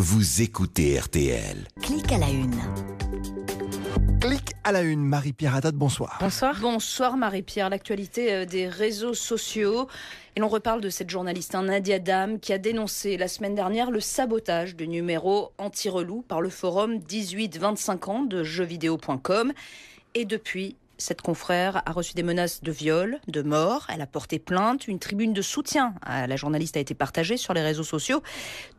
Vous écoutez RTL. Clique à la une. Clique à la une, Marie-Pierre Haddad, bonsoir. Bonsoir. Bonsoir Marie-Pierre, l'actualité euh, des réseaux sociaux. Et l'on reparle de cette journaliste, hein, Nadia dame qui a dénoncé la semaine dernière le sabotage du numéro anti-relou par le forum 18-25 ans de jeuxvideo.com. Et depuis, cette confrère a reçu des menaces de viol, de mort. Elle a porté plainte. Une tribune de soutien à la journaliste a été partagée sur les réseaux sociaux.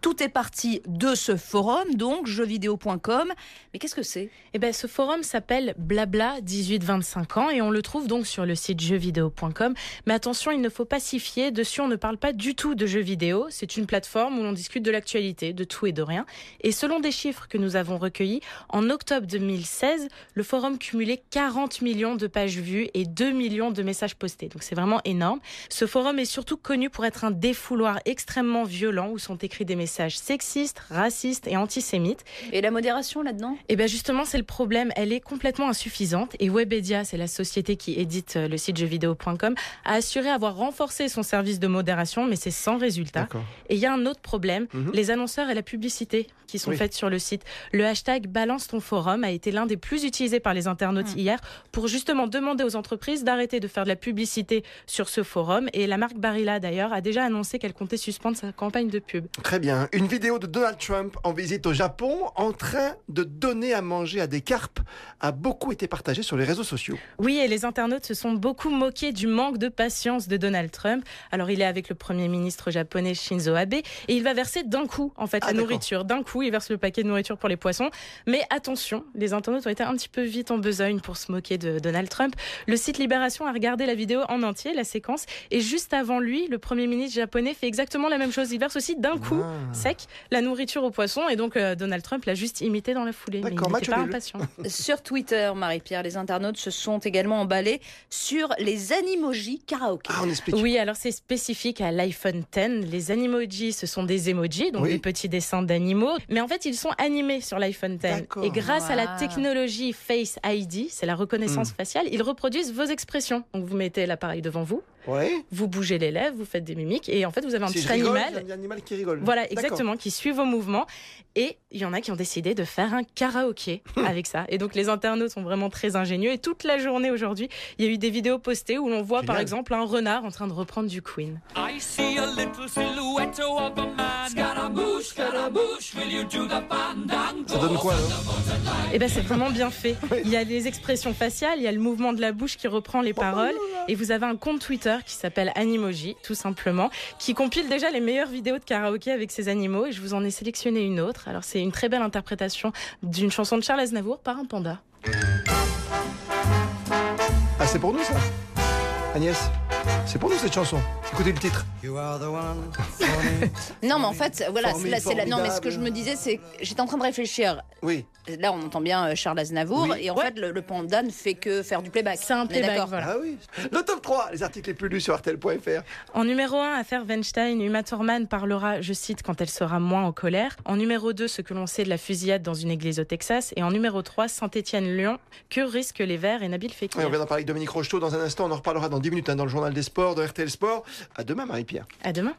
Tout est parti de ce forum, donc jeuxvideo.com. Mais qu'est-ce que c'est Eh ben, ce forum s'appelle Blabla 18-25 ans et on le trouve donc sur le site jeuxvideo.com. Mais attention, il ne faut pas s'y fier. Dessus, on ne parle pas du tout de jeux vidéo. C'est une plateforme où l'on discute de l'actualité, de tout et de rien. Et selon des chiffres que nous avons recueillis, en octobre 2016, le forum cumulait 40 millions de pages vues et 2 millions de messages postés. Donc c'est vraiment énorme. Ce forum est surtout connu pour être un défouloir extrêmement violent où sont écrits des messages sexistes, racistes et antisémites. Et la modération là-dedans Eh bien justement, c'est le problème. Elle est complètement insuffisante et Webedia, c'est la société qui édite euh, le site jeuxvideo.com, a assuré avoir renforcé son service de modération, mais c'est sans résultat. Et il y a un autre problème, mhm. les annonceurs et la publicité qui sont faites sur le site. Le hashtag balance ton forum a été l'un des plus utilisés par les internautes ah. hier pour justement justement demander aux entreprises d'arrêter de faire de la publicité sur ce forum. Et la marque Barilla, d'ailleurs, a déjà annoncé qu'elle comptait suspendre sa campagne de pub. Très bien. Une vidéo de Donald Trump en visite au Japon, en train de donner à manger à des carpes, a beaucoup été partagée sur les réseaux sociaux. Oui, et les internautes se sont beaucoup moqués du manque de patience de Donald Trump. Alors, il est avec le Premier ministre japonais Shinzo Abe et il va verser d'un coup, en fait, ah, la nourriture. D'un coup, il verse le paquet de nourriture pour les poissons. Mais attention, les internautes ont été un petit peu vite en besogne pour se moquer de Donald Donald Trump. Le site Libération a regardé la vidéo en entier, la séquence, et juste avant lui, le Premier ministre japonais fait exactement la même chose. Il verse aussi d'un ah. coup, sec, la nourriture aux poissons, et donc euh, Donald Trump l'a juste imité dans la foulée. Mais il n'était pas impatient. sur Twitter, Marie-Pierre, les internautes se sont également emballés sur les animojis karaoké. Ah, oui, alors c'est spécifique à l'iPhone 10. Les animojis, ce sont des emojis, donc des petits dessins d'animaux, mais en fait, ils sont animés sur l'iPhone 10. Et grâce à la ah. technologie Face ID, c'est la reconnaissance hmm ils reproduisent vos expressions. Donc vous mettez l'appareil devant vous, vous bougez les lèvres, vous faites des mimiques, et en fait vous avez un petit animal. Un animal qui rigole. Voilà, exactement, qui suit vos mouvements. Et il y en a qui ont décidé de faire un karaoké avec ça. Et donc les internautes sont vraiment très ingénieux. Et toute la journée aujourd'hui, il y a eu des vidéos postées où l'on voit par exemple un renard en train de reprendre du Queen. Ça donne quoi Eh ben c'est vraiment bien fait. Il y a les expressions faciales, il y a le mouvement de la bouche qui reprend les paroles, et vous avez un compte Twitter qui s'appelle Animoji, tout simplement, qui compile déjà les meilleures vidéos de karaoké avec ces animaux, et je vous en ai sélectionné une autre. Alors c'est une très belle interprétation d'une chanson de Charles Aznavour par un panda. Ah c'est pour nous ça, Agnès. C'est pour nous cette chanson. Écoutez le titre. non mais en fait, voilà, c'est la, la, non mais ce que je me disais, c'est j'étais en train de réfléchir. Oui. Là, on entend bien euh, Charles Aznavour et en fait, le, le panda ne fait que faire du playback. C'est un playback. Ah oui. Le top 3, les articles les plus lus sur RTL.fr. En numéro 1, affaire Weinstein, Uma Thurman parlera, je cite, quand elle sera moins en colère. En numéro 2, ce que l'on sait de la fusillade dans une église au Texas. Et en numéro 3, Saint-Étienne-Lyon, que risquent les Verts et Nabil Fekir. on vient d'en parler avec Dominique Rocheteau dans un instant. On en reparlera dans 10 minutes hein, dans le journal des sports de RTL Sport. À demain, Marie-Pierre. À demain.